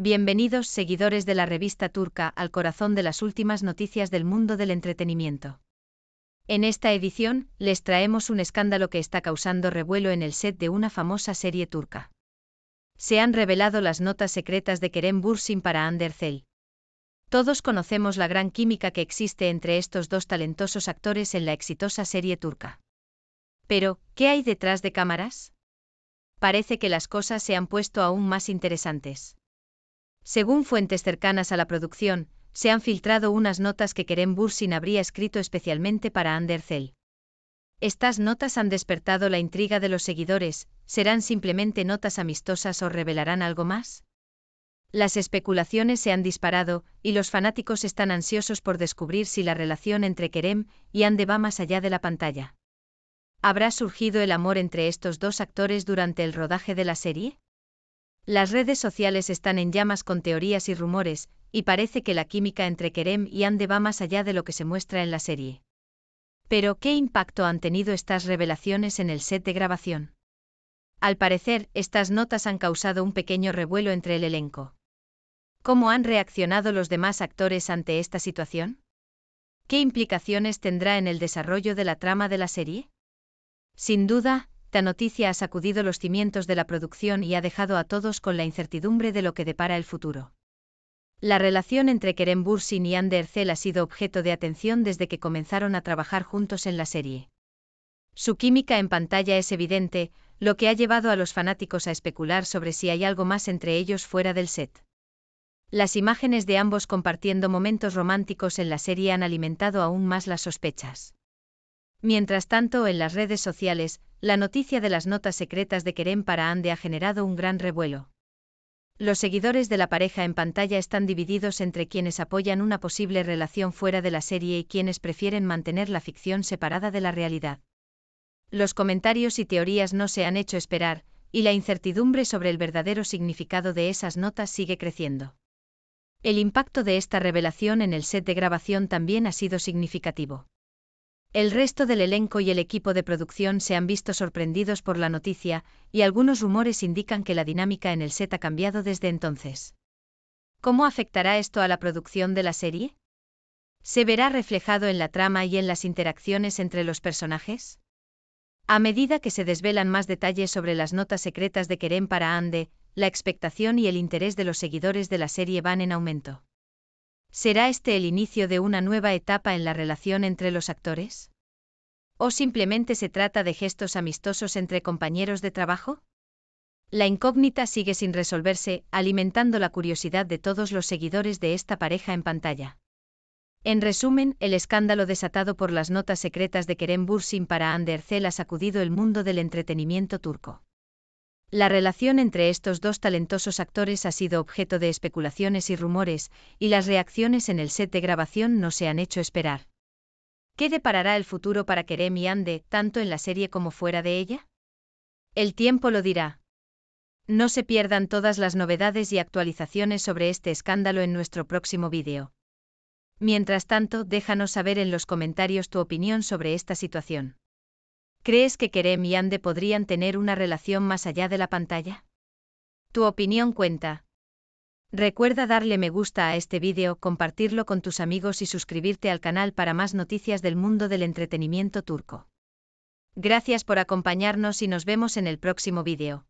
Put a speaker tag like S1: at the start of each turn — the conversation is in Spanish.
S1: Bienvenidos seguidores de la revista turca al corazón de las últimas noticias del mundo del entretenimiento. En esta edición, les traemos un escándalo que está causando revuelo en el set de una famosa serie turca. Se han revelado las notas secretas de Kerem Bursin para Zell. Todos conocemos la gran química que existe entre estos dos talentosos actores en la exitosa serie turca. Pero, ¿qué hay detrás de cámaras? Parece que las cosas se han puesto aún más interesantes. Según fuentes cercanas a la producción, se han filtrado unas notas que Kerem Bursin habría escrito especialmente para Andercell. Estas notas han despertado la intriga de los seguidores, ¿serán simplemente notas amistosas o revelarán algo más? Las especulaciones se han disparado, y los fanáticos están ansiosos por descubrir si la relación entre Kerem y Ande va más allá de la pantalla. ¿Habrá surgido el amor entre estos dos actores durante el rodaje de la serie? Las redes sociales están en llamas con teorías y rumores, y parece que la química entre Kerem y Ande va más allá de lo que se muestra en la serie. Pero, ¿qué impacto han tenido estas revelaciones en el set de grabación? Al parecer, estas notas han causado un pequeño revuelo entre el elenco. ¿Cómo han reaccionado los demás actores ante esta situación? ¿Qué implicaciones tendrá en el desarrollo de la trama de la serie? Sin duda, esta noticia ha sacudido los cimientos de la producción y ha dejado a todos con la incertidumbre de lo que depara el futuro. La relación entre Kerem Bursin y Ander Erçel ha sido objeto de atención desde que comenzaron a trabajar juntos en la serie. Su química en pantalla es evidente, lo que ha llevado a los fanáticos a especular sobre si hay algo más entre ellos fuera del set. Las imágenes de ambos compartiendo momentos románticos en la serie han alimentado aún más las sospechas. Mientras tanto, en las redes sociales, la noticia de las notas secretas de Kerem para Ande ha generado un gran revuelo. Los seguidores de la pareja en pantalla están divididos entre quienes apoyan una posible relación fuera de la serie y quienes prefieren mantener la ficción separada de la realidad. Los comentarios y teorías no se han hecho esperar, y la incertidumbre sobre el verdadero significado de esas notas sigue creciendo. El impacto de esta revelación en el set de grabación también ha sido significativo. El resto del elenco y el equipo de producción se han visto sorprendidos por la noticia, y algunos rumores indican que la dinámica en el set ha cambiado desde entonces. ¿Cómo afectará esto a la producción de la serie? ¿Se verá reflejado en la trama y en las interacciones entre los personajes? A medida que se desvelan más detalles sobre las notas secretas de Kerem para Ande, la expectación y el interés de los seguidores de la serie van en aumento. ¿Será este el inicio de una nueva etapa en la relación entre los actores? ¿O simplemente se trata de gestos amistosos entre compañeros de trabajo? La incógnita sigue sin resolverse, alimentando la curiosidad de todos los seguidores de esta pareja en pantalla. En resumen, el escándalo desatado por las notas secretas de Kerem Bursin para Andercel ha sacudido el mundo del entretenimiento turco. La relación entre estos dos talentosos actores ha sido objeto de especulaciones y rumores, y las reacciones en el set de grabación no se han hecho esperar. ¿Qué deparará el futuro para Kerem y Ande, tanto en la serie como fuera de ella? El tiempo lo dirá. No se pierdan todas las novedades y actualizaciones sobre este escándalo en nuestro próximo vídeo. Mientras tanto, déjanos saber en los comentarios tu opinión sobre esta situación. ¿Crees que Kerem y Ande podrían tener una relación más allá de la pantalla? Tu opinión cuenta. Recuerda darle me gusta a este vídeo, compartirlo con tus amigos y suscribirte al canal para más noticias del mundo del entretenimiento turco. Gracias por acompañarnos y nos vemos en el próximo vídeo.